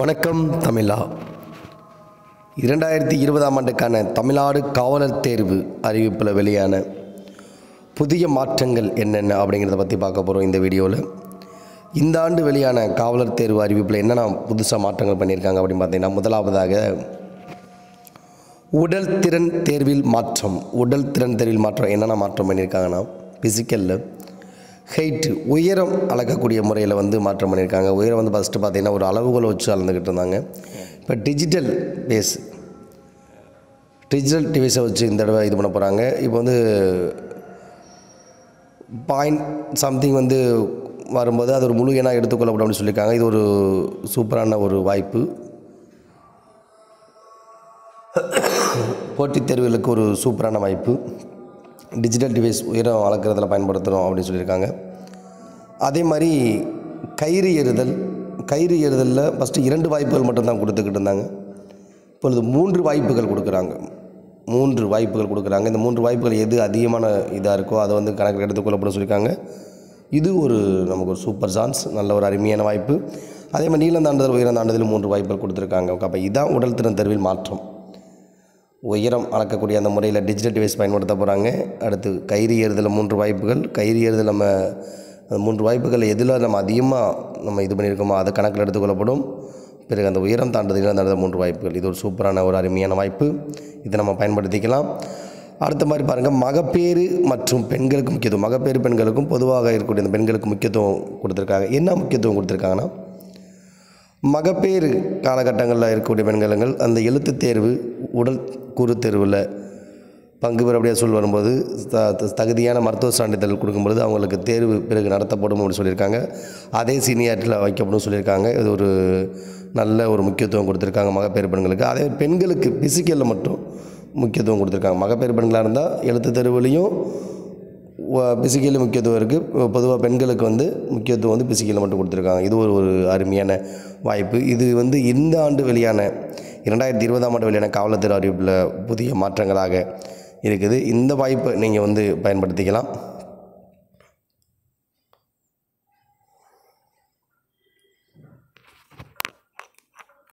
வணக்கம் தமிழா இரண்டாயிரத்தி இருபதாம் ஆண்டுக்கான தமிழ்நாடு காவலர் தேர்வு அறிவிப்பில் வெளியான புதிய மாற்றங்கள் என்னென்ன அப்படிங்கிறத பற்றி பார்க்க போகிறோம் இந்த வீடியோவில் இந்த ஆண்டு வெளியான காவலர் தேர்வு அறிவிப்பில் என்னென்ன புதுசாக மாற்றங்கள் பண்ணியிருக்காங்க அப்படின்னு பார்த்தீங்கன்னா முதலாவதாக உடல் திறன் தேர்வில் மாற்றம் உடல் திறன் தேர்வில் மாற்றம் என்னென்ன மாற்றம் பண்ணியிருக்காங்கன்னா ஃபிசிக்கலில் ஹெயிட்டு உயரம் அளக்கக்கூடிய முறையில் வந்து மாற்றம் பண்ணியிருக்காங்க உயரம் வந்து ஃபஸ்ட்டு பார்த்திங்கன்னா ஒரு அளவுகளை வச்சு அளந்துக்கிட்டு இருந்தாங்க இப்போ டிஜிட்டல் பேஸ் டிஜிட்டல் டிவைஸை வச்சு இந்த தடவை இது பண்ண போகிறாங்க இப்போ வந்து பாயிண்ட் சம்திங் வந்து வரும்போது அது ஒரு முழு எண்ணாக எடுத்துக்கொள்ளப்படும் அப்படின்னு சொல்லியிருக்காங்க இது ஒரு சூப்பரான ஒரு வாய்ப்பு போட்டித் தேர்வுகளுக்கு ஒரு சூப்பரான வாய்ப்பு டிஜிட்டல் டிவைஸ் உயரம் வளர்க்குறதுல பயன்படுத்துகிறோம் அப்படின்னு சொல்லியிருக்காங்க அதே மாதிரி கயிறு எறுதல் கயிறு எறுதலில் ஃபஸ்ட்டு இரண்டு வாய்ப்புகள் மட்டும்தான் கொடுத்துக்கிட்டு இருந்தாங்க இப்பொழுது மூன்று வாய்ப்புகள் கொடுக்குறாங்க மூன்று வாய்ப்புகள் கொடுக்குறாங்க இந்த மூன்று வாய்ப்புகள் எது அதிகமான இதாக இருக்கோ அதை வந்து கணக்கில் எடுத்துக்கொள்ளப்பட சொல்லியிருக்காங்க இது ஒரு நமக்கு ஒரு சூப்பர் சான்ஸ் நல்ல ஒரு அருமையான வாய்ப்பு அதே மாதிரி நீளம் தாண்டுதல் உயரம் தாண்டுதல் மூன்று வாய்ப்புகள் கொடுத்துருக்காங்க அப்போ இதுதான் உடல் திறன் தெருவில் மாற்றம் உயரம் அளக்கக்கூடிய அந்த முறையில் டிஜிட்டல் டிவைஸ் பயன்படுத்த போகிறாங்க அடுத்து கயிறு ஏறுதல் மூன்று வாய்ப்புகள் கயிறு ஏறுதல் நம்ம அந்த மூன்று வாய்ப்புகள் எதில் நம்ம அதிகமாக நம்ம இது பண்ணியிருக்கோமோ அதை கணக்கில் எடுத்துக்கொள்ளப்படும் பிறகு அந்த உயரம் தாண்டதில் அந்த மூன்று வாய்ப்புகள் இது ஒரு சூப்பரான ஒரு அருமையான வாய்ப்பு இதை நம்ம பயன்படுத்திக்கலாம் அடுத்த மாதிரி பாருங்கள் மகப்பேறு மற்றும் பெண்களுக்கு முக்கியத்துவம் மகப்பேறு பெண்களுக்கும் பொதுவாக இருக்கக்கூடிய இந்த பெண்களுக்கு முக்கியத்துவம் கொடுத்துருக்காங்க என்ன முக்கியத்துவம் கொடுத்துருக்காங்கன்னா மகப்பேறு காலகட்டங்களில் இருக்கக்கூடிய பெண்களுங்கள் அந்த எழுத்து தேர்வு உடல் குறு தேர்வில் பங்கு பெற அப்படியே சொல் வரும்போது த தகுதியான மருத்துவ சான்றிதழ் கொடுக்கும்பொழுது அவங்களுக்கு தேர்வு பிறகு நடத்தப்படும் அப்படின்னு சொல்லியிருக்காங்க அதே சீனியாரிட்டியில் வைக்கப்படும் சொல்லியிருக்காங்க இது ஒரு நல்ல ஒரு முக்கியத்துவம் கொடுத்துருக்காங்க மகப்பேறு பெண்களுக்கு அதே பெண்களுக்கு பிசிக்கலில் மட்டும் முக்கியத்துவம் கொடுத்துருக்காங்க மகப்பேறு பெண்களாக இருந்தால் எழுத்து தெருவிலையும் பிசிக்கல் முக்கியத்துவம் இருக்குது பொதுவாக பெண்களுக்கு வந்து முக்கியத்துவம் வந்து பிசிக்கலில் மட்டும் கொடுத்துருக்காங்க இது ஒரு ஒரு அருமையான வாய்ப்பு இது வந்து இந்த ஆண்டு வெளியான இரண்டாயிரத்தி இருபதாம் ஆண்டு வெளியான காவல்துறை அறிவிப்பில் புதிய மாற்றங்களாக இருக்குது இந்த வாய்ப்பை நீங்கள் வந்து பயன்படுத்திக்கலாம்